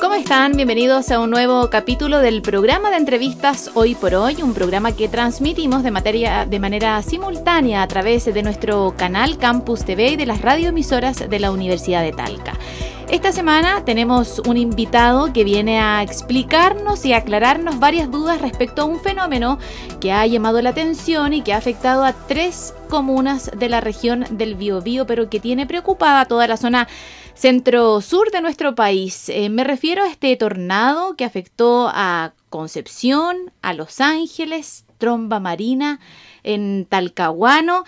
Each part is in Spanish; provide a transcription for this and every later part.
¿Cómo están? Bienvenidos a un nuevo capítulo del programa de entrevistas Hoy por Hoy, un programa que transmitimos de, materia, de manera simultánea a través de nuestro canal Campus TV y de las radioemisoras de la Universidad de Talca. Esta semana tenemos un invitado que viene a explicarnos y aclararnos varias dudas respecto a un fenómeno que ha llamado la atención y que ha afectado a tres comunas de la región del Biobío, pero que tiene preocupada toda la zona centro-sur de nuestro país. Eh, me refiero a este tornado que afectó a Concepción, a Los Ángeles, Tromba Marina, en Talcahuano.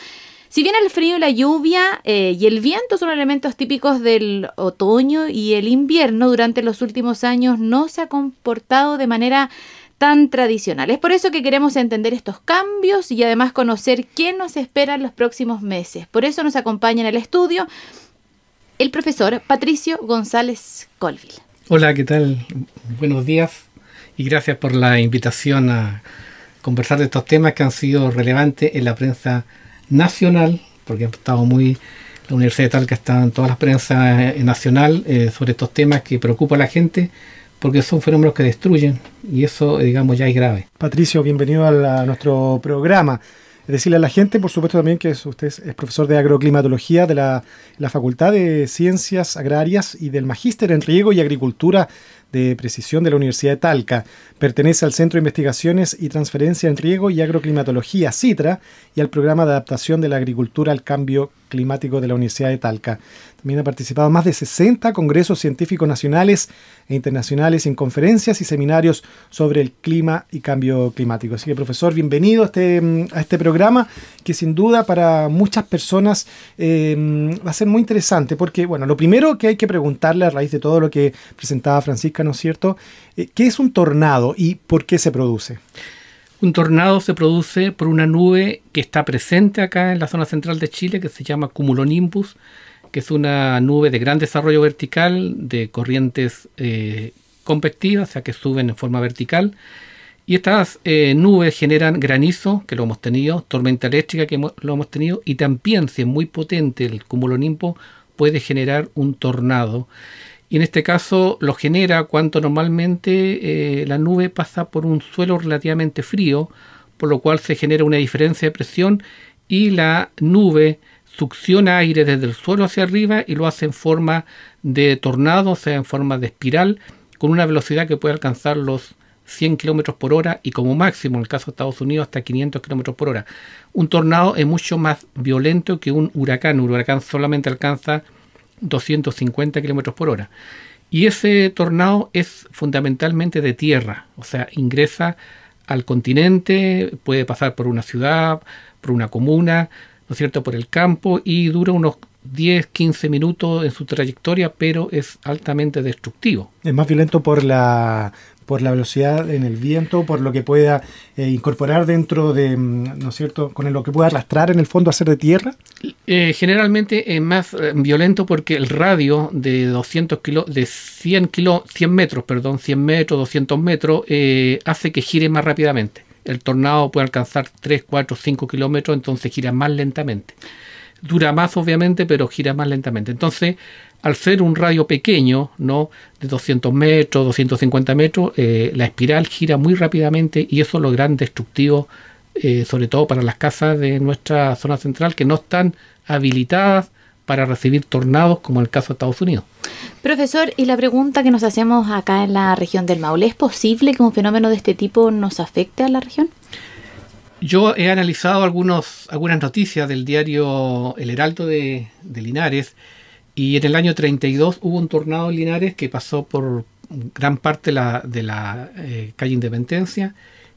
Si bien el frío y la lluvia eh, y el viento son elementos típicos del otoño y el invierno, durante los últimos años no se ha comportado de manera tan tradicional. Es por eso que queremos entender estos cambios y además conocer qué nos espera en los próximos meses. Por eso nos acompaña en el estudio el profesor Patricio González Colville. Hola, ¿qué tal? Buenos días y gracias por la invitación a conversar de estos temas que han sido relevantes en la prensa nacional, porque ha estado muy la Universidad de Talca está en todas las prensas eh, nacional eh, sobre estos temas que preocupa a la gente porque son fenómenos que destruyen y eso, eh, digamos, ya es grave. Patricio, bienvenido a, nuestro programa. Decirle a la gente, por supuesto, también que usted es profesor de agroclimatología de la, la Facultad de Ciencias Agrarias y del Magíster en Riego y Agricultura de Precisión de la Universidad de Talca. Pertenece al Centro de Investigaciones y Transferencia en Riego y Agroclimatología, CITRA, y al Programa de Adaptación de la Agricultura al Cambio Climático de la Universidad de Talca. También ha participado en más de 60 congresos científicos nacionales e internacionales en conferencias y seminarios sobre el clima y cambio climático. Así que, profesor, bienvenido a este, mm, este programa que sin duda para muchas personas em, va a ser muy interesante porque, bueno, lo primero que hay que preguntarle a raíz de todo lo que presentaba Francisca, ¿no es cierto? Eh, ¿Qué es un tornado y por qué se produce? Un tornado se produce por una nube que está presente acá en la zona central de Chile, que se llama cumulonimbus, es una nube de gran desarrollo vertical, de corrientes eh, convectivas, o sea que suben en forma vertical. Y estas eh, nubes generan granizo, que lo hemos tenido, tormenta eléctrica, que lo hemos tenido, y también, si es muy potente el cúmulo cumulonimbo, puede generar un tornado. Y en este caso lo genera cuando normalmente eh, la nube pasa por un suelo relativamente frío, por lo cual se genera una diferencia de presión y la nube succiona aire desde el suelo hacia arriba y lo hace en forma de tornado, o sea, en forma de espiral, con una velocidad que puede alcanzar los 100 kilómetros por hora y como máximo, en el caso de Estados Unidos, hasta 500 kilómetros por hora. Un tornado es mucho más violento que un huracán. Un huracán solamente alcanza 250 kilómetros por hora. Y ese tornado es fundamentalmente de tierra, o sea, ingresa al continente, puede pasar por una ciudad, por una comuna, ¿no es cierto?, por el campo y dura unos 10, 15 minutos en su trayectoria, pero es altamente destructivo. Es más violento por la por la velocidad en el viento, por lo que pueda eh, incorporar dentro de, mm, ¿no es cierto?, con lo que pueda arrastrar en el fondo, hacer de tierra. Eh, generalmente es más eh, violento porque el radio de 200 kilo, de 100 kilo, 100 metros, perdón, 100 metros, 200 metros, hace que gire más rápidamente el tornado puede alcanzar 3, 4, 5 kilómetros, entonces gira más lentamente. Dura más, obviamente, pero gira más lentamente. Entonces, al ser un radio pequeño, ¿no? de 200 metros, 250 metros, eh, la espiral gira muy rápidamente y eso es lo gran destructivo, eh, sobre todo para las casas de nuestra zona central que no están habilitadas para recibir tornados como el caso de Estados Unidos. Profesor, y la pregunta que nos hacemos acá en la región del Maule, ¿es posible que un fenómeno de este tipo nos afecte a la región? Yo he analizado algunos, algunas noticias del diario El Heraldo de, Linares y en el año 32 hubo un tornado en Linares que pasó por gran parte de la eh, calle Independencia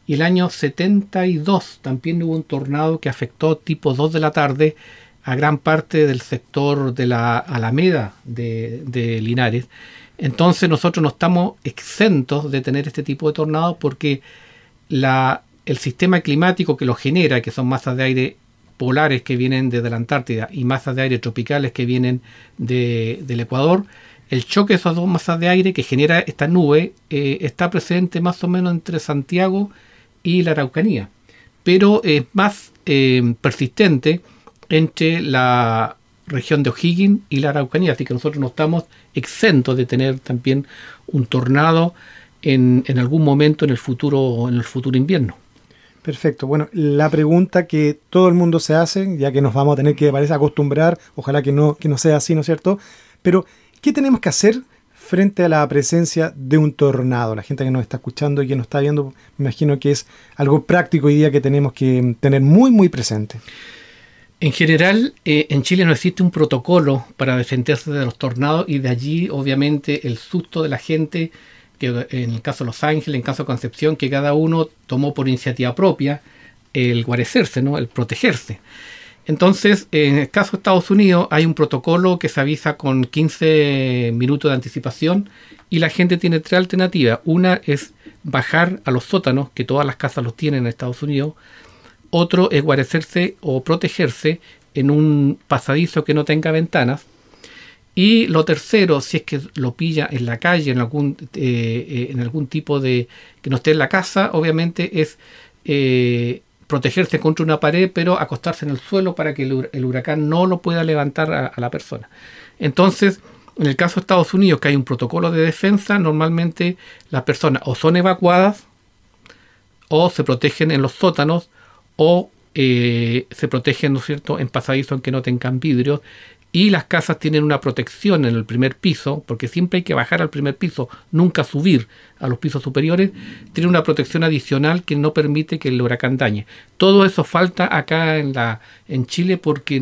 y el año 72 también hubo un tornado que afectó tipo 2 de la tarde a gran parte del sector de la Alameda de, Linares. Entonces nosotros no estamos exentos de tener este tipo de tornados porque el sistema climático que lo genera, que son masas de aire polares que vienen desde la Antártida y masas de aire tropicales que vienen del Ecuador, el choque de esas dos masas de aire que genera esta nube eh, está presente más o menos entre Santiago y la Araucanía, pero es más eh, persistente entre la región de O'Higgins y la Araucanía, así que nosotros no estamos exentos de tener también un tornado en, algún momento en el futuro, en el futuro invierno. Perfecto. Bueno, la pregunta que todo el mundo se hace, ya que nos vamos a tener que parece acostumbrar, ojalá que no, que no sea así, ¿no es cierto? Pero, ¿qué tenemos que hacer frente a la presencia de un tornado? La gente que nos está escuchando y que nos está viendo, me imagino que es algo práctico hoy día que tenemos que tener muy, muy presente. En general, eh, en Chile no existe un protocolo para defenderse de los tornados y de allí, obviamente, el susto de la gente, que en el caso de Los Ángeles, en el caso de Concepción, que cada uno tomó por iniciativa propia el guarecerse, ¿no? el protegerse. Entonces, en el caso de Estados Unidos, hay un protocolo que se avisa con 15 minutos de anticipación y la gente tiene tres alternativas. Una es bajar a los sótanos, que todas las casas los tienen en Estados Unidos otro es guarecerse o protegerse en un pasadizo que no tenga ventanas. Y lo tercero, si es que lo pilla en la calle, en algún, eh, eh, en algún tipo de... que no esté en la casa, obviamente es eh, protegerse contra una pared, pero acostarse en el suelo para que el, huracán no lo pueda levantar a, a, la persona. Entonces, en el caso de Estados Unidos, que hay un protocolo de defensa, normalmente las personas o son evacuadas o se protegen en los sótanos o eh, se protegen, es cierto?, en pasadizo en que no tengan vidrios. Y las casas tienen una protección en el primer piso, porque siempre hay que bajar al primer piso, nunca subir a los pisos superiores. Tiene una protección adicional que no permite que el huracán dañe. Todo eso falta acá en, en Chile porque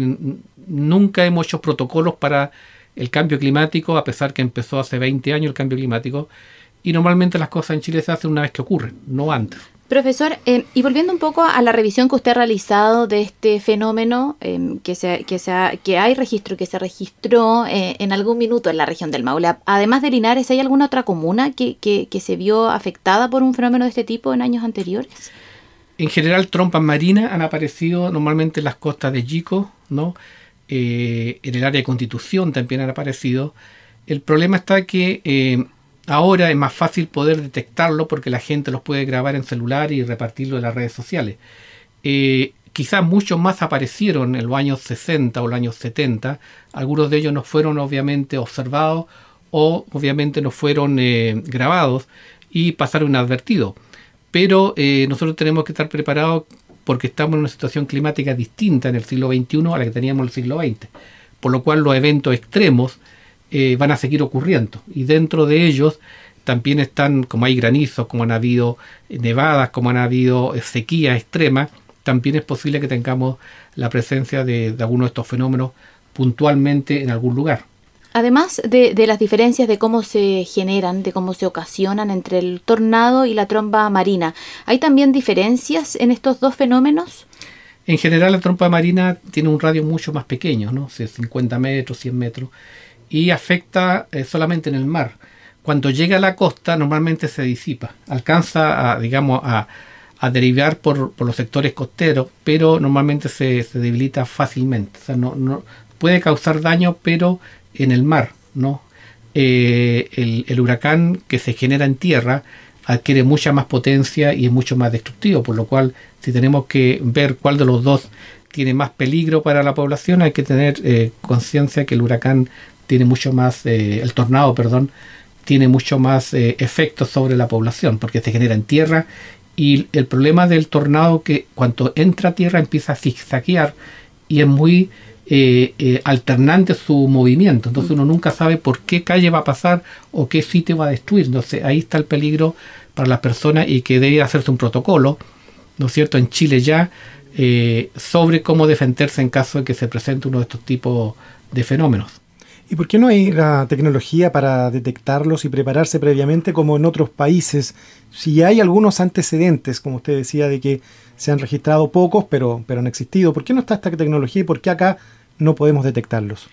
nunca hemos hecho protocolos para el cambio climático, a pesar que empezó hace 20 años el cambio climático. Y normalmente las cosas en Chile se hacen una vez que ocurren, no antes. Profesor, eh, y volviendo un poco a la revisión que usted ha realizado de este fenómeno eh, que, que hay registro, que se registró eh, en algún minuto en la región del Maule, además de Linares, ¿hay alguna otra comuna que, se vio afectada por un fenómeno de este tipo en años anteriores? En general, trompas marinas han aparecido normalmente en las costas de Chico, ¿no? en el área de Constitución también han aparecido. El problema está que Ahora es más fácil poder detectarlo porque la gente los puede grabar en celular y repartirlo en las redes sociales. Eh, quizás muchos más aparecieron en los años 60 o los años 70. Algunos de ellos no fueron obviamente observados o obviamente no fueron eh, grabados y pasaron inadvertidos. Pero eh, nosotros tenemos que estar preparados porque estamos en una situación climática distinta en el siglo XXI a la que teníamos en el siglo XX. Por lo cual los eventos extremos eh, van a seguir ocurriendo. Y dentro de ellos también están, como hay granizos, como han habido nevadas, como han habido eh, sequía extrema, también es posible que tengamos la presencia de, alguno de estos fenómenos puntualmente en algún lugar. Además de, las diferencias de cómo se generan, de cómo se ocasionan entre el tornado y la tromba marina, ¿hay también diferencias en estos dos fenómenos? En general la trompa marina tiene un radio mucho más pequeño, ¿no? 50 metros, 100 metros, y afecta eh, solamente en el mar. Cuando llega a la costa normalmente se disipa, alcanza a, digamos, a, derivar por, los sectores costeros, pero normalmente se, debilita fácilmente. no, puede causar daño, pero en el mar, ¿no? Eh, el, huracán que se genera en tierra adquiere mucha más potencia y es mucho más destructivo, por lo cual si tenemos que ver cuál de los dos tiene más peligro para la población, hay que tener eh, conciencia que el huracán tiene mucho más, eh, el tornado, perdón, tiene mucho más eh, efecto sobre la población, porque se genera en tierra y el problema del tornado que cuando entra a tierra empieza a zigzaguear y es muy eh, alternante su movimiento. Entonces uno nunca sabe por qué calle va a pasar o qué sitio va a destruir. Entonces ahí está el peligro para las personas y que debe hacerse un protocolo, ¿no es cierto?, en Chile ya, sobre cómo defenderse en caso de que se presente uno de estos tipos de fenómenos. ¿Y por qué no hay la tecnología para detectarlos y prepararse previamente como en otros países? Si hay algunos antecedentes, como usted decía, de que se han registrado pocos, pero, pero han existido, ¿por qué no está esta tecnología y por qué acá no podemos detectarlos?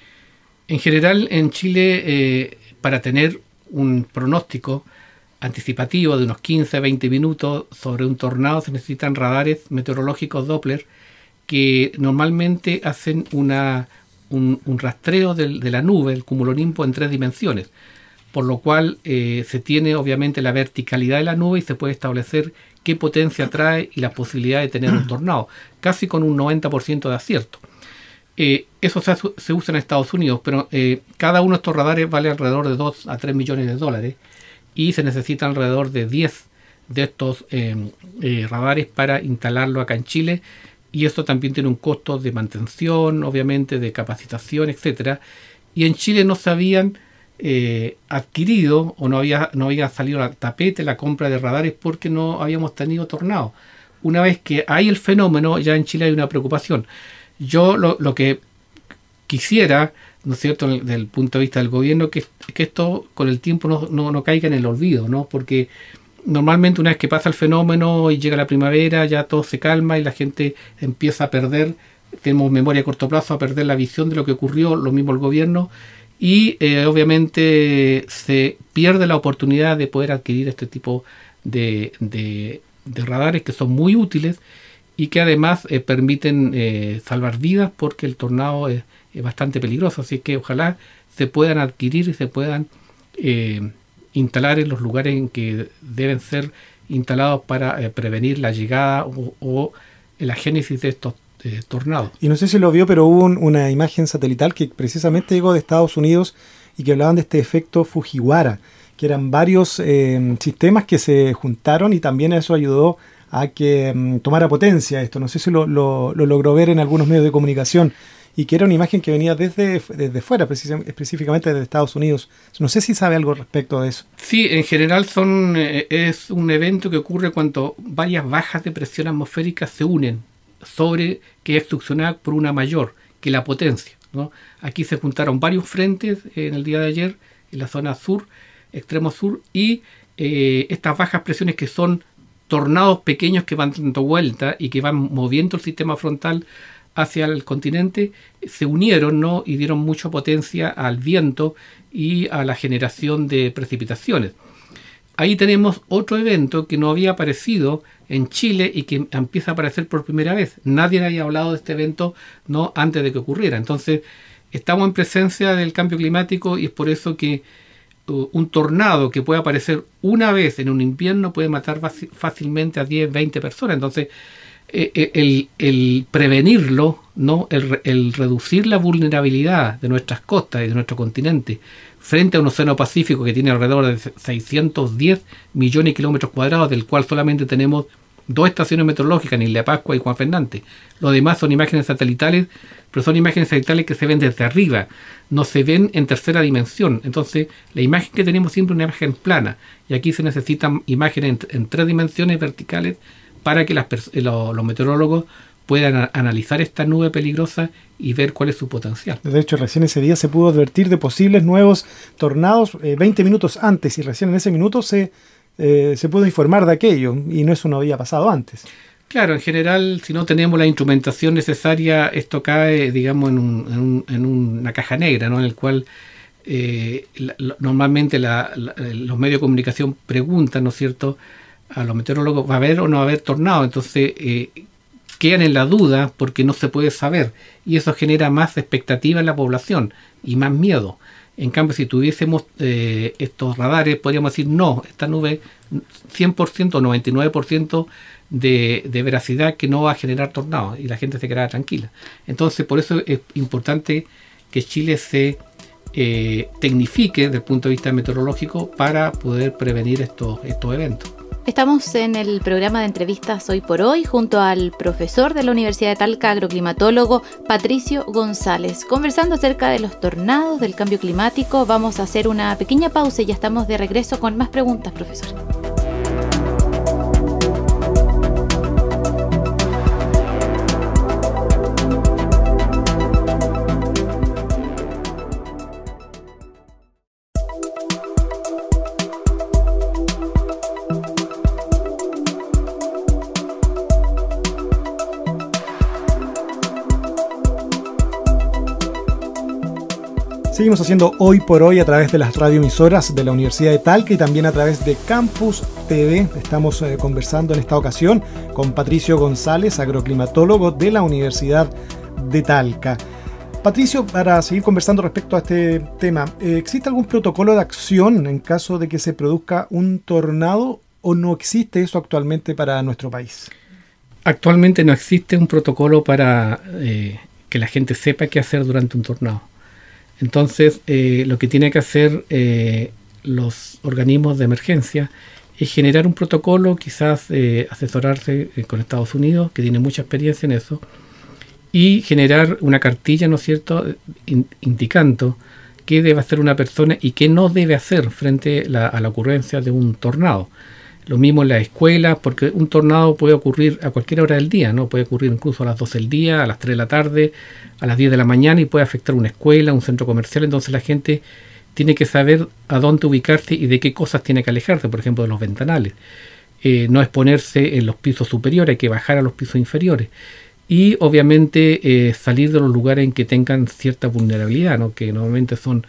En general, en Chile, eh, para tener un pronóstico anticipativo de unos 15 a 20 minutos sobre un tornado se necesitan radares meteorológicos Doppler que normalmente hacen una, un, rastreo de la nube, el cumulonimpo en tres dimensiones, por lo cual eh, se tiene obviamente la verticalidad de la nube y se puede establecer qué potencia trae y la posibilidad de tener un tornado, casi con un 90% de acierto. Eh, eso se, usa en Estados Unidos, pero eh, cada uno de estos radares vale alrededor de 2 a 3 millones de dólares y se necesitan alrededor de 10 de estos radares para instalarlo acá en Chile y esto también tiene un costo de mantención, obviamente, de capacitación, etcétera. Y en Chile no se habían eh, adquirido o no había, no había salido al tapete la compra de radares porque no habíamos tenido tornado. Una vez que hay el fenómeno, ya en Chile hay una preocupación. Yo lo, que quisiera, ¿no es cierto?, desde el punto de vista del gobierno, que, que esto con el tiempo no, no caiga en el olvido, ¿no? Porque normalmente una vez que pasa el fenómeno y llega la primavera, ya todo se calma y la gente empieza a perder, tenemos memoria a corto plazo, a perder la visión de lo que ocurrió, lo mismo el gobierno, y eh, obviamente se pierde la oportunidad de poder adquirir este tipo de, radares que son muy útiles y que además eh, permiten eh, salvar vidas porque el tornado es, bastante peligroso, así que ojalá se puedan adquirir y se puedan instalar en los lugares en que deben ser instalados para eh, prevenir la llegada o, la génesis de estos tornados. Y no sé si lo vio, pero hubo una imagen satelital que precisamente llegó de Estados Unidos y que hablaban de este efecto Fujiwara, que eran varios eh, sistemas que se juntaron y también eso ayudó a que mm, tomara potencia esto. No sé si lo, logró ver en algunos medios de comunicación, y que era una imagen que venía desde, desde fuera, específicamente desde Estados Unidos. No sé si sabe algo respecto a eso. Sí, en general son, eh, es un evento que ocurre cuando varias bajas de presión atmosférica se unen sobre que es succionada por una mayor, que la potencia. ¿no? Aquí se juntaron varios frentes en el día de ayer en la zona sur, extremo sur, y eh, estas bajas presiones que son tornados pequeños que van dando vuelta y que van moviendo el sistema frontal hacia el continente se unieron ¿no? y dieron mucha potencia al viento y a la generación de precipitaciones. Ahí tenemos otro evento que no había aparecido en Chile y que empieza a aparecer por primera vez. Nadie había hablado de este evento ¿no? antes de que ocurriera. Entonces, estamos en presencia del cambio climático y es por eso que uh, un tornado que puede aparecer una vez en un invierno puede matar fácilmente a 10, 20 personas. Entonces, eh, eh, el, prevenirlo, ¿no? El, reducir la vulnerabilidad de nuestras costas y de nuestro continente frente a un océano Pacífico que tiene alrededor de 610 millones de kilómetros cuadrados, del cual solamente tenemos dos estaciones meteorológicas en Isla Pascua y Juan Fernández. Lo demás son imágenes satelitales, pero son imágenes satelitales que se ven desde arriba, no se ven en tercera dimensión. Entonces, la imagen que tenemos siempre es una imagen plana, y aquí se necesitan imágenes en tres dimensiones verticales para que los, meteorólogos puedan analizar esta nube peligrosa y ver cuál es su potencial. De hecho, recién ese día se pudo advertir de posibles nuevos tornados 20 eh, minutos antes y recién en ese minuto se, eh, se pudo informar de aquello y no eso no había pasado antes. Claro, en general, si no tenemos la instrumentación necesaria, esto cae, digamos, en, una caja negra, ¿no? En el cual eh, normalmente los medios de comunicación preguntan, ¿no es cierto?, a los meteorólogos, ¿va a haber o no va a haber tornado? Entonces eh, quedan en la duda porque no se puede saber y eso genera más expectativa en la población y más miedo. En cambio, si tuviésemos eh, estos radares, podríamos decir, no, esta nube 100% o 99% de, veracidad que no va a generar tornado y la gente se quedará tranquila. Entonces, por eso es importante que Chile se eh, tecnifique desde el punto de vista meteorológico para poder prevenir estos, estos eventos. Estamos en el programa de entrevistas Hoy por Hoy junto al profesor de la Universidad de Talca, agroclimatólogo Patricio González. Conversando acerca de los tornados, del cambio climático, vamos a hacer una pequeña pausa y ya estamos de regreso con más preguntas, profesor. Seguimos haciendo hoy por hoy a través de las radioemisoras de la Universidad de Talca y también a través de Campus TV. Estamos eh, conversando en esta ocasión con Patricio González, agroclimatólogo de la Universidad de Talca. Patricio, para seguir conversando respecto a este tema, eh, ¿existe algún protocolo de acción en caso de que se produzca un tornado o no existe eso actualmente para nuestro país? Actualmente no existe un protocolo para eh, que la gente sepa qué hacer durante un tornado. Entonces, eh, lo que tiene que hacer eh, los organismos de emergencia es generar un protocolo, quizás eh, asesorarse con Estados Unidos, que tiene mucha experiencia en eso, y generar una cartilla, ¿no es cierto?, indicando qué debe hacer una persona y qué no debe hacer frente a la ocurrencia de un tornado. Lo mismo en las escuelas, porque un tornado puede ocurrir a cualquier hora del día, ¿no? Puede ocurrir incluso a las 12 del día, a las 3 de la tarde, a las 10 de la mañana y puede afectar una escuela, un centro comercial. Entonces la gente tiene que saber a dónde ubicarse y de qué cosas tiene que alejarse, por ejemplo, de los ventanales. Eh, no exponerse en los pisos superiores, hay que bajar a los pisos inferiores. Y obviamente eh, salir de los lugares en que tengan cierta vulnerabilidad, que normalmente son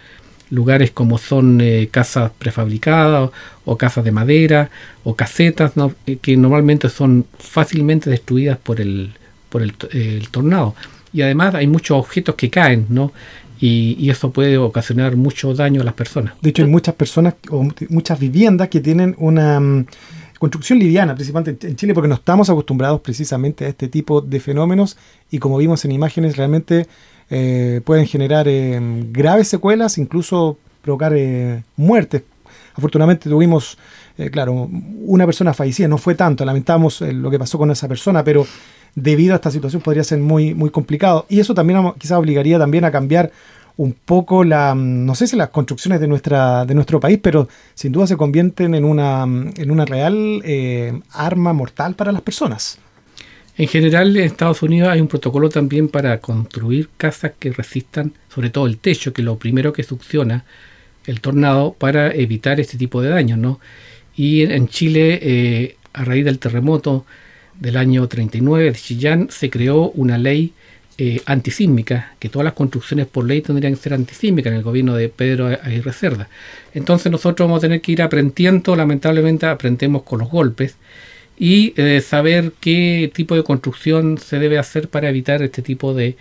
lugares como son eh, casas prefabricadas o, casas de madera o casetas eh, que normalmente son fácilmente destruidas por el, por eh, el, tornado. Y además hay muchos objetos que caen, ¿no? Y, eso puede ocasionar mucho daño a las personas. De hecho, hay muchas personas o muchas viviendas que tienen una mm, construcción liviana, principalmente en Chile, porque no estamos acostumbrados precisamente a este tipo de fenómenos y como vimos en imágenes, realmente eh, pueden generar eh, graves secuelas, incluso provocar eh, muertes. Afortunadamente tuvimos, claro, una persona fallecida, no fue tanto, lamentamos lo que pasó con esa persona, pero debido a esta situación podría ser muy, muy complicado. Y eso también quizás obligaría también a cambiar un poco la, mm, no sé si las construcciones de, nuestra, de nuestro país, pero sin duda se convierten en una, mm, en una real arma mortal para las personas. En general, en Estados Unidos hay un protocolo también para construir casas que resistan, sobre todo el techo, que es lo primero que succiona el tornado para evitar este tipo de daños, ¿no? Y en Chile, eh, a raíz del terremoto del año 39 de Chillán, se creó una ley eh, antisísmica, que todas las construcciones por ley tendrían que ser antisísmicas en el gobierno de Pedro Aguirre Cerda. Entonces nosotros vamos a tener que ir aprendiendo, lamentablemente aprendemos con los golpes, y eh, saber qué tipo de construcción se debe hacer para evitar este tipo de,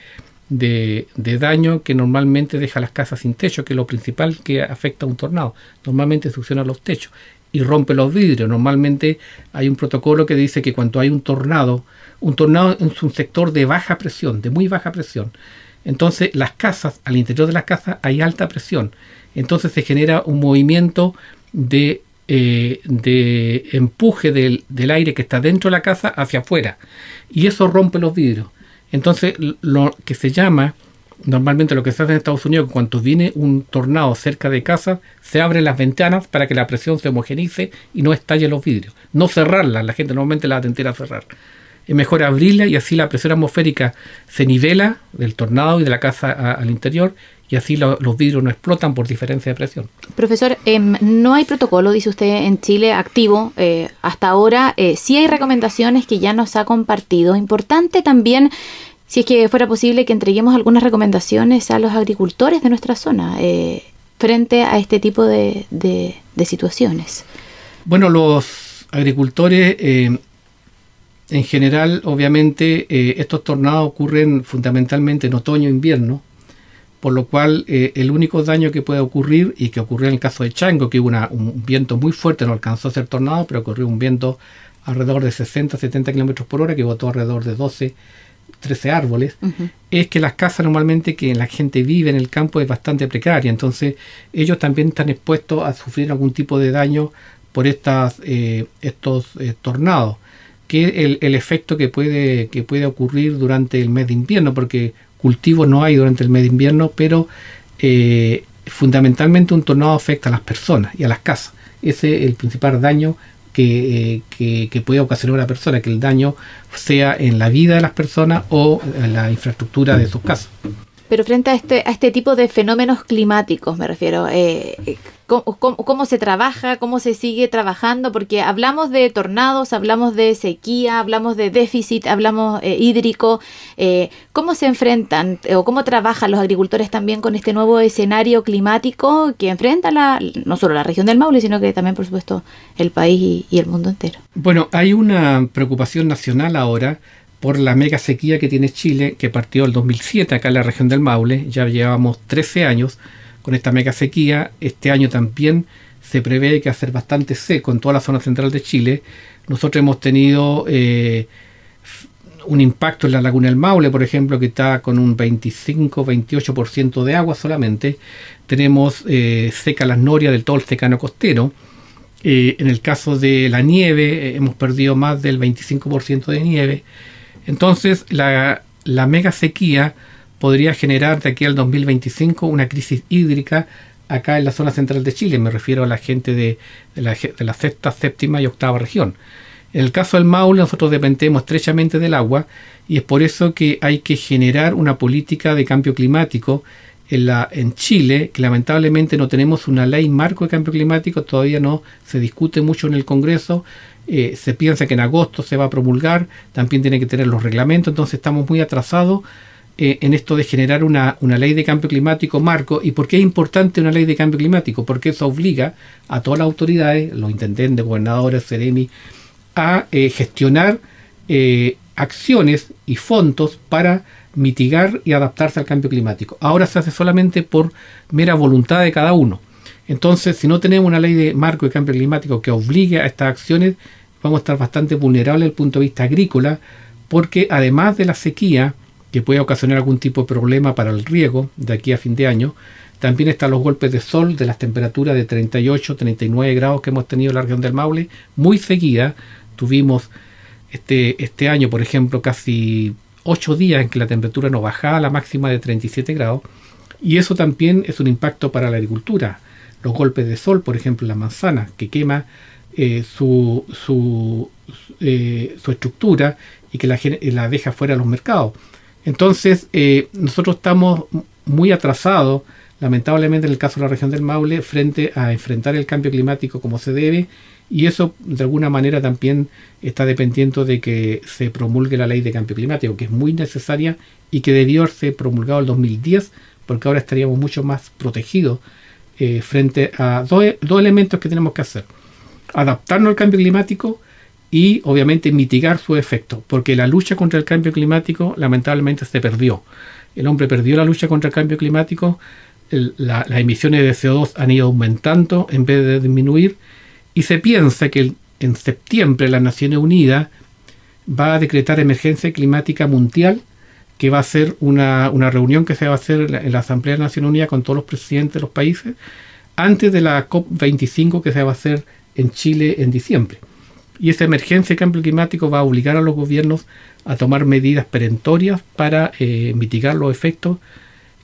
de, de, daño que normalmente deja las casas sin techo, que es lo principal que afecta a un tornado. Normalmente succiona los techos y rompe los vidrios. Normalmente hay un protocolo que dice que cuando hay un tornado, un tornado es un sector de baja presión, de muy baja presión. Entonces las casas, al interior de las casas hay alta presión. Entonces se genera un movimiento de eh, de empuje del, aire que está dentro de la casa hacia afuera y eso rompe los vidrios. Entonces lo que se llama, normalmente lo que se hace en Estados Unidos, cuando viene un tornado cerca de casa, se abren las ventanas para que la presión se homogeneice y no estalle los vidrios. No cerrarlas, la gente normalmente la va a cerrar es mejor abrirla y así la presión atmosférica se nivela del tornado y de la casa al interior y así los vidrios no explotan por diferencia de presión. Profesor, em, no hay protocolo, dice usted, en Chile activo eh, hasta ahora. Eh, sí hay recomendaciones que ya nos ha compartido. Importante también, si es que fuera posible, que entreguemos algunas recomendaciones a los agricultores de nuestra zona eh, frente a este tipo de, de situaciones. Bueno, los agricultores en general, obviamente, eh, estos tornados ocurren fundamentalmente en otoño e invierno, por lo cual eh, el único daño que puede ocurrir, y que ocurrió en el caso de Chango, que hubo una, un viento muy fuerte, no alcanzó a ser tornado, pero ocurrió un viento alrededor de 60-70 kilómetros por hora, que botó alrededor de 12 13 árboles, es que las casas normalmente que la gente vive en el campo es bastante precaria, entonces ellos también están expuestos a sufrir algún tipo de daño por estas, eh, estos tornados que el, el, efecto que puede, que puede ocurrir durante el mes de invierno, porque cultivo no hay durante el mes de invierno, pero eh, fundamentalmente un tornado afecta a las personas y a las casas. Ese es el principal daño eh, que, que puede ocasionar una persona, que el daño sea en la vida de las personas o en la infraestructura de sus casas. Pero frente a este, a este tipo de fenómenos climáticos, me refiero, eh, eh, ¿cómo, se trabaja? ¿Cómo se sigue trabajando? Porque hablamos de tornados, hablamos de sequía, hablamos de déficit, hablamos eh, hídrico. ¿Cómo se enfrentan o cómo trabajan los agricultores también con este nuevo escenario climático que enfrenta no solo la región del Maule, sino que también, por supuesto, el país y el mundo entero? Bueno, hay una preocupación nacional ahora por la mega sequía que tiene Chile, que partió el 2007 acá en la región del Maule, ya llevamos 13 años con esta mega sequía, este año también se prevé que hacer bastante seco en toda la zona central de Chile, nosotros hemos tenido eh, un impacto en la laguna del Maule, por ejemplo, que está con un 25-28% de agua solamente. Tenemos eh, seca las norias del todo el secano costero. Eh, en el caso de la nieve, hemos perdido más del 25% de nieve. Entonces, la, mega sequía podría generar de aquí al 2025 una crisis hídrica acá en la zona central de Chile. Me refiero a la gente de, la, sexta, séptima y octava región. En el caso del Maule nosotros dependemos estrechamente del agua y es por eso que hay que generar una política de cambio climático en, en Chile, que lamentablemente no tenemos una ley marco de cambio climático, todavía no se discute mucho en el Congreso eh, se piensa que en agosto se va a promulgar, también tiene que tener los reglamentos, entonces estamos muy atrasados eh, en esto de generar una, ley de cambio climático marco. ¿Y por qué es importante una ley de cambio climático? Porque eso obliga a todas las autoridades, los intendentes, gobernadores, seremi, a eh, gestionar acciones y fondos para mitigar y adaptarse al cambio climático. Ahora se hace solamente por mera voluntad de cada uno. Entonces, si no tenemos una ley de marco de cambio climático que obligue a estas acciones, vamos a estar bastante vulnerables desde el punto de vista agrícola, porque además de la sequía, que puede ocasionar algún tipo de problema para el riego de aquí a fin de año, también están los golpes de sol de las temperaturas de 38, 39 grados que hemos tenido en la región del Maule, muy seguida. Tuvimos este, este año, por ejemplo, casi 8 días en que la temperatura no bajaba a la máxima de 37 grados, y eso también es un impacto para la agricultura los golpes de sol, por ejemplo, la manzana, que quema eh, eh, su, estructura y que la, deja fuera de los mercados. Entonces, eh, nosotros estamos muy atrasados, lamentablemente en el caso de la región del Maule, frente a enfrentar el cambio climático como se debe, y eso de alguna manera también está dependiendo de que se promulgue la ley de cambio climático, que es muy necesaria y que debió haberse promulgado el 2010, porque ahora estaríamos mucho más protegidos eh, frente a e-, dos, elementos que tenemos que hacer. Adaptarnos al cambio climático y obviamente mitigar su efecto, porque la lucha contra el cambio climático lamentablemente se perdió. El hombre perdió la lucha contra el cambio climático, las emisiones de CO2 han ido aumentando en vez de disminuir, y se piensa que en septiembre las Naciones Unidas va a decretar emergencia climática mundial que va a ser una, reunión que se va a hacer en la, Asamblea de Naciones Unidas con todos los presidentes de los países antes de la COP25 que se va a hacer en Chile en diciembre. Y esa emergencia de cambio climático va a obligar a los gobiernos a tomar medidas perentorias para eh, mitigar los efectos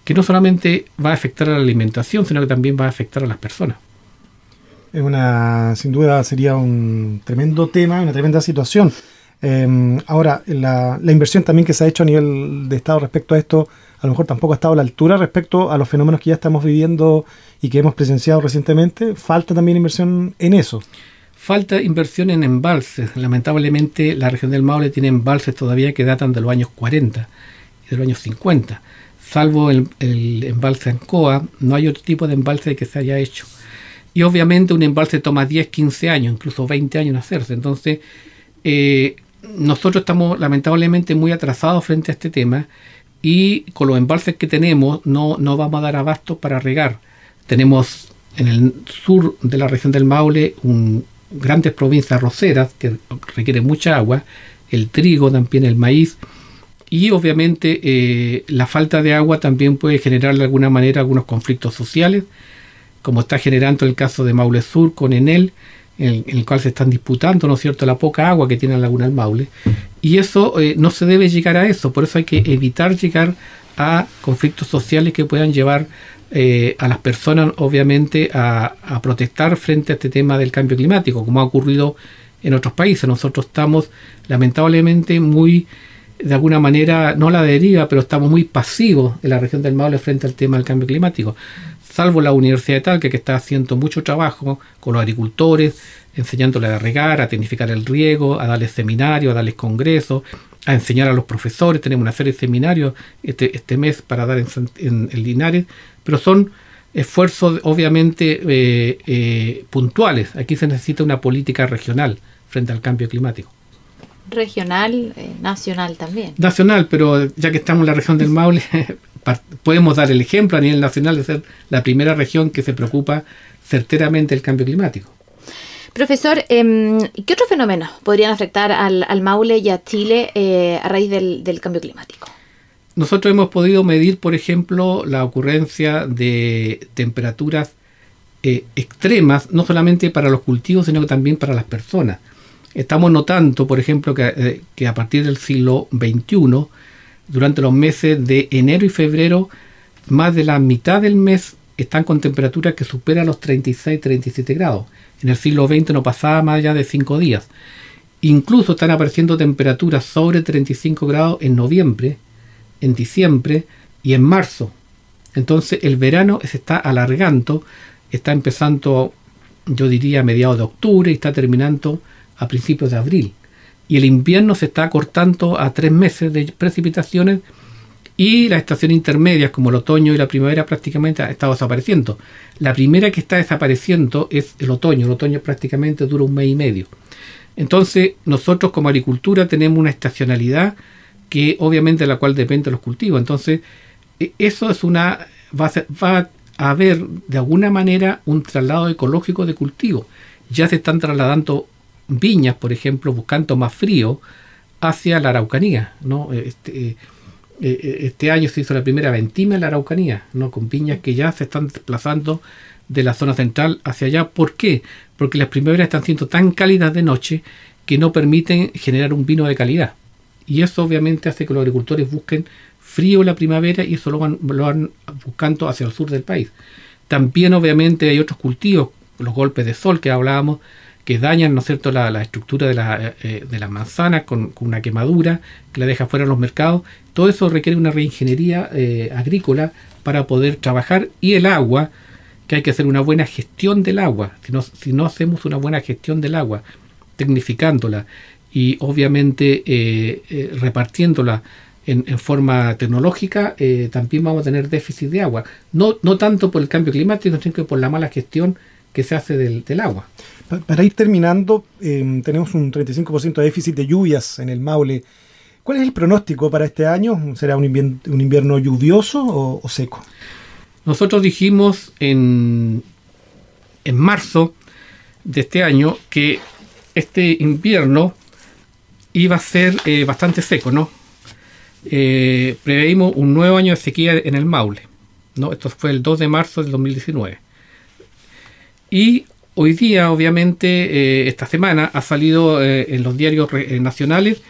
que no solamente va a afectar a la alimentación, sino que también va a afectar a las personas. Es una, sin duda, sería un tremendo tema, una tremenda situación. Em, ahora, la, inversión también que se ha hecho a nivel de Estado respecto a esto, a lo mejor tampoco ha estado a la altura respecto a los fenómenos que ya estamos viviendo y que hemos presenciado recientemente. Falta también inversión en eso. Falta inversión en embalses. Lamentablemente, la región del Maule tiene embalses todavía que datan de los años 40 y de los años 50. Salvo el, embalse en Coa, no hay otro tipo de embalse que se haya hecho. Y obviamente un embalse toma 10, 15 años, incluso 20 años en hacerse. Entonces, eh, nosotros estamos lamentablemente muy atrasados frente a este tema y con los embalses que tenemos no, no vamos a dar abasto para regar. Tenemos en el sur de la región del Maule grandes provincias roceras que requieren mucha agua, el trigo también, el maíz y obviamente eh, la falta de agua también puede generar de alguna manera algunos conflictos sociales como está generando el caso de Maule Sur con Enel en el, cual se están disputando, ¿no es cierto?, la poca agua que tiene la laguna del Maule. Y eso eh, no se debe llegar a eso, por eso hay que evitar llegar a conflictos sociales que puedan llevar eh, a las personas, obviamente, a, protestar frente a este tema del cambio climático, como ha ocurrido en otros países. Nosotros estamos, lamentablemente, muy de alguna manera, no la deriva, pero estamos muy pasivos en la región del Maule frente al tema del cambio climático. Salvo la Universidad de Talca, que está haciendo mucho trabajo con los agricultores, enseñándoles a regar, a tecnificar el riego, a darles seminarios, a darles congresos, a enseñar a los profesores. Tenemos una serie de seminarios este, este mes para dar en, en, Linares, pero son esfuerzos obviamente eh, eh, puntuales. Aquí se necesita una política regional frente al cambio climático. Regional, eh, nacional también. Nacional, pero ya que estamos en la región del Maule, podemos dar el ejemplo a nivel nacional de ser la primera región que se preocupa certeramente del cambio climático. Profesor, em, ¿qué otros fenómenos podrían afectar al, Maule y a Chile eh, a raíz del, cambio climático? Nosotros hemos podido medir, por ejemplo, la ocurrencia de temperaturas eh, extremas, no solamente para los cultivos, sino también para las personas. Estamos notando, por ejemplo, que, eh, a partir del siglo XXI, durante los meses de enero y febrero, más de la mitad del mes están con temperaturas que superan los 36-37 grados. En el siglo XX no pasaba más allá de 5 días. Incluso están apareciendo temperaturas sobre 35 grados en noviembre, en diciembre y en marzo. Entonces el verano se está alargando, está empezando, yo diría, a mediados de octubre y está terminando a principios de abril. Y el invierno se está acortando a tres meses de precipitaciones y las estaciones intermedias como el otoño y la primavera prácticamente ha estado desapareciendo. La primera que está desapareciendo es el otoño. El otoño prácticamente dura un mes y medio. Entonces nosotros como agricultura tenemos una estacionalidad que obviamente de la cual depende los cultivos. Entonces e-, eso es una va va a haber de alguna manera un traslado ecológico de cultivo. Ya se están trasladando viñas, por ejemplo, buscando más frío hacia la Araucanía. ¿no? Este, eh, eh, este, año se hizo la primera ventima en la Araucanía, ¿no? con viñas que ya se están desplazando de la zona central hacia allá. ¿Por qué? Porque las primaveras están siendo tan cálidas de noche que no permiten generar un vino de calidad. Y eso obviamente hace que los agricultores busquen frío en la primavera y eso lo lo van buscando hacia el sur del país. También obviamente hay otros cultivos, los golpes de sol que hablábamos, que dañan, ¿no cierto?, la, estructura de, la, eh, eh, de las manzanas con, una quemadura que la deja fuera de los mercados. Todo eso requiere una reingeniería eh, agrícola para poder trabajar y el agua, que hay que hacer una buena gestión del agua. Si no, si no hacemos una buena gestión del agua, tecnificándola y obviamente repartiéndola en, forma tecnológica, también vamos a tener déficit de agua. No, no tanto por el cambio climático, sino por la mala gestión que se hace del agua para ir terminando, em, tenemos un 35% de déficit de lluvias en el Maule. ¿Cuál es el pronóstico para este año? ¿Será un invierno, lluvioso o, seco? Nosotros dijimos en, en marzo de este año que este invierno iba a ser eh, bastante seco, ¿no? Eh, preveímos un nuevo año de sequía en el Maule, ¿no? Esto fue el 2 de marzo del 2019. Y Hoy día, obviamente, eh, esta semana ha salido eh, en los diarios eh, nacionales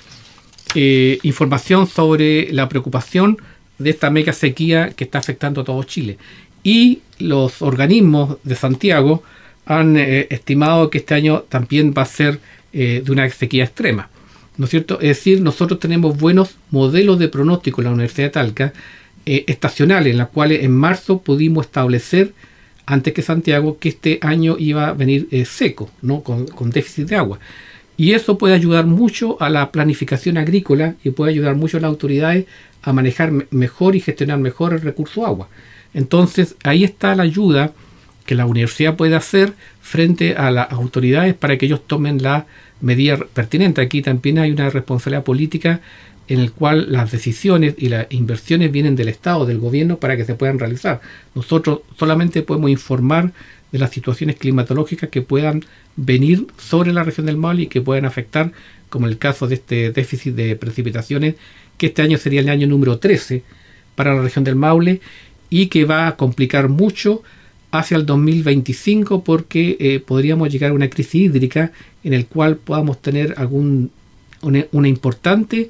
información sobre la preocupación de esta mega sequía que está afectando a todo Chile. Y los organismos de Santiago han estimado que este año también va a ser de una sequía extrema. ¿No es cierto? Es decir, nosotros tenemos buenos modelos de pronóstico en la Universidad de Talca, estacionales, en las cuales en marzo pudimos establecer antes que Santiago, que este año iba a venir eh, seco, ¿no? Con, con, déficit de agua. Y eso puede ayudar mucho a la planificación agrícola y puede ayudar mucho a las autoridades a manejar mejor y gestionar mejor el recurso agua. Entonces, ahí está la ayuda que la universidad puede hacer frente a las autoridades para que ellos tomen la medida pertinente. Aquí también hay una responsabilidad política en el cual las decisiones y las inversiones vienen del Estado, del gobierno, para que se puedan realizar. Nosotros solamente podemos informar de las situaciones climatológicas que puedan venir sobre la región del Maule y que puedan afectar, como el caso de este déficit de precipitaciones, que este año sería el año número 13 para la región del Maule y que va a complicar mucho hacia el 2025 porque eh, podríamos llegar a una crisis hídrica en el cual podamos tener algún una importante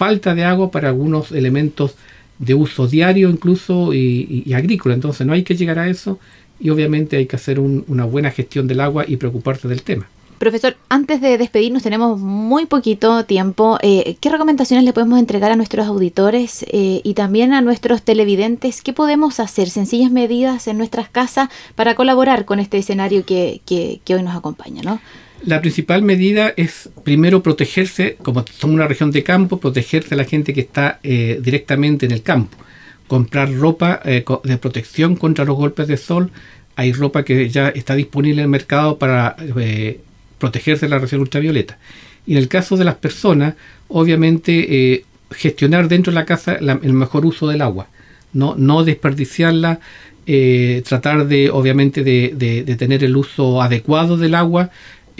falta de agua para algunos elementos de uso diario incluso y, agrícola. Entonces no hay que llegar a eso y obviamente hay que hacer una buena gestión del agua y preocuparse del tema. Profesor, antes de despedirnos tenemos muy poquito tiempo. Eh, ¿Qué recomendaciones le podemos entregar a nuestros auditores eh, y también a nuestros televidentes? ¿Qué podemos hacer? Sencillas medidas en nuestras casas para colaborar con este escenario que, que hoy nos acompaña, ¿no? La principal medida es primero protegerse, como somos una región de campo, protegerse a la gente que está eh, directamente en el campo. Comprar ropa eh, de protección contra los golpes de sol. Hay ropa que ya está disponible en el mercado para eh, protegerse de la radiación ultravioleta. Y en el caso de las personas, obviamente gestionar dentro de la casa el mejor uso del agua. No, no desperdiciarla, tratar de, obviamente, de tener el uso adecuado del agua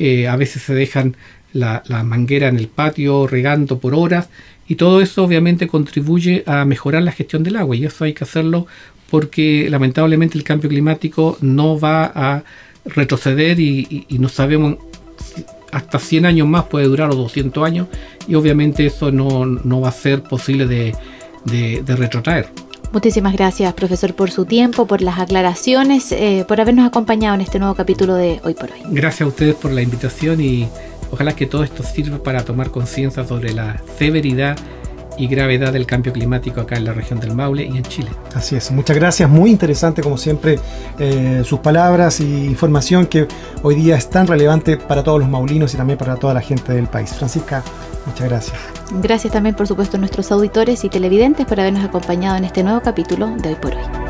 eh, a veces se dejan la, manguera en el patio regando por horas y todo eso obviamente contribuye a mejorar la gestión del agua y eso hay que hacerlo porque lamentablemente el cambio climático no va a retroceder y, no sabemos hasta 100 años más puede durar o 200 años y obviamente eso no, va a ser posible de retrotraer. Muchísimas gracias, profesor, por su tiempo, por las aclaraciones, eh, por habernos acompañado en este nuevo capítulo de Hoy por Hoy. Gracias a ustedes por la invitación y ojalá que todo esto sirva para tomar conciencia sobre la severidad y gravedad del cambio climático acá en la región del Maule y en Chile. Así es, muchas gracias, muy interesante como siempre eh, sus palabras y información que hoy día es tan relevante para todos los maulinos y también para toda la gente del país. Francisca, Muchas gracias. Gracias también, por supuesto, a nuestros auditores y televidentes por habernos acompañado en este nuevo capítulo de Hoy por Hoy.